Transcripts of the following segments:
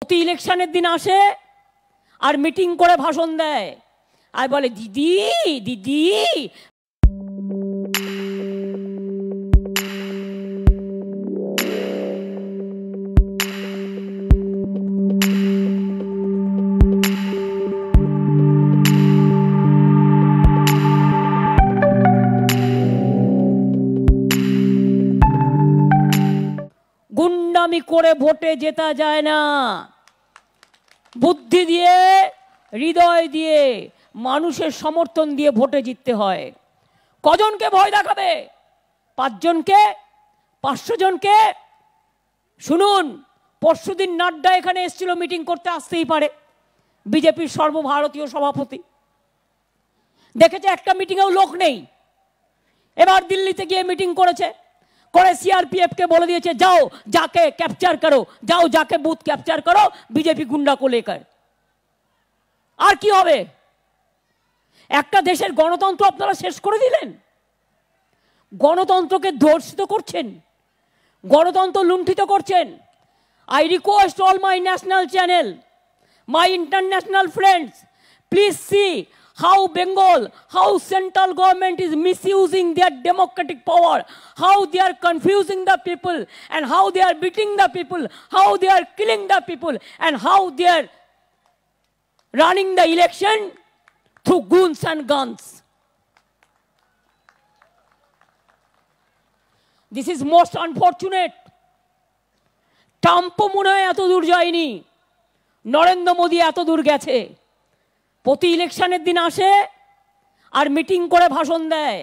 প্রতি ইলেকশনের দিন আসে আর মিটিং করে ভাষণ দেয় আর বলে দিদি দিদি পাগলামি করে ভোটে জেতা যায় না বুদ্ধি দিয়ে হৃদয় দিয়ে মানুষের সমর্থন দিয়ে ভোটে জিততে হয় কজনকে ভয় দেখাবে পাঁচজনকে পাঁচশো জনকে শুনুন পরশুদিন নাড্ডা এখানে এসেছিল মিটিং করতে আসতেই পারে বিজেপির সর্বভারতীয় সভাপতি দেখেছে একটা মিটিংয়েও লোক নেই এবার দিল্লিতে গিয়ে মিটিং করেছে করে কে বলে দিয়েছে যাও যাকে ক্যাপচার করো যাও যাকে বুথ ক্যাপচার করো বিজেপি গুন্ডা কো লেকার আর কি হবে একটা দেশের গণতন্ত্র আপনারা শেষ করে দিলেন গণতন্ত্রকে ধর্ষিত করছেন গণতন্ত্র লুণ্ঠিত করছেন I request all my national channel my international friends please see how Bengal, how central government is misusing their democratic power, how they are confusing the people, and how they are beating the people, how they are killing the people, and how they are running the election through goons and guns. This is most unfortunate. ট্রাম্পও মনে হয় এত Narendra Modi Narendra Modi প্রতি ইলেকশনের দিন আসে আর meeting করে ভাষণ দেয়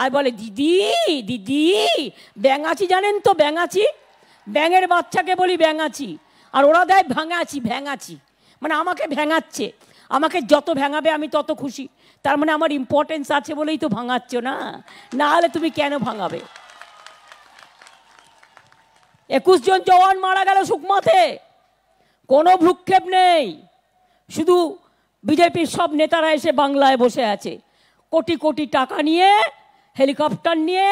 আর বলে দিদি দিদি ব্যাঙাচি জানেন তো ব্যাঙাচি ব্যাঙের বাচ্চাকে বলি ব্যাঙাচি আর ওরা দেয় ভাঙাচি ভ্যাঙাচি মানে আমাকে ভ্যাঙাচ্ছে আমাকে যত ভ্যাঙাবে আমি তত খুশি তার মানে আমার ইম্পর্টেন্স আছে বলেই তো ভাঙাচ্ছ না না হলে তুমি কেন ভাঙাবে একুশ জন জওয়ান মারা গেল সুকমাতে কোনো ভ্রুক্ষেপ নেই শুধু বিজেপির সব নেতারা এসে বাংলায় বসে আছে কোটি কোটি টাকা নিয়ে হেলিকপ্টার নিয়ে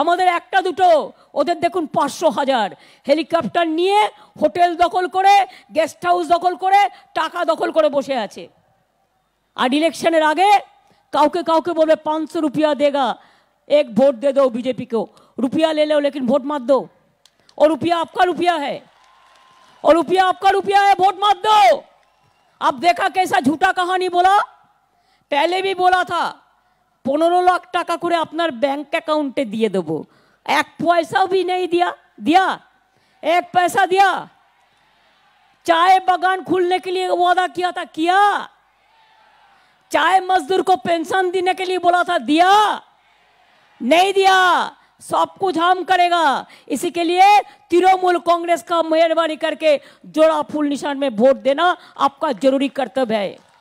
আমাদের একটা দুটো ওদের দেখুন পাঁচশো হাজার হেলিকপ্টার নিয়ে হোটেল দখল করে গেস্ট হাউস দখল করে টাকা দখল করে বসে আছে আর ইলেকশনের আগে কাউকে কাউকে বলবে পাঁচশো রুপিয়া দেগা এক ভোট দে দো বিজেপিকেও রুপিয়া লেলেও লেকিন ভোট মার দো मत दो और रुपया आपका रुपया है और रुपया आपका रुपया है वोट अब देखा कैसा झूठा कहानी बोला पहले भी बोला था पंद्रह लाख टाका করে अपना बैंक अकाउंट दिए দেব एक पैसा भी नहीं दिया दिया एक पैसा दिया चाय बागान खुलने के लिए वादा किया था किया चाय मजदूर को पेंशन देने के लिए बोला था दिया नहीं दिया सब कुछ हम करेगा इसी के लिए तृणमूल कांग्रेस का मेहरबानी करके जोड़ा फूल निशान में वोट देना आपका जरूरी कर्तव्य है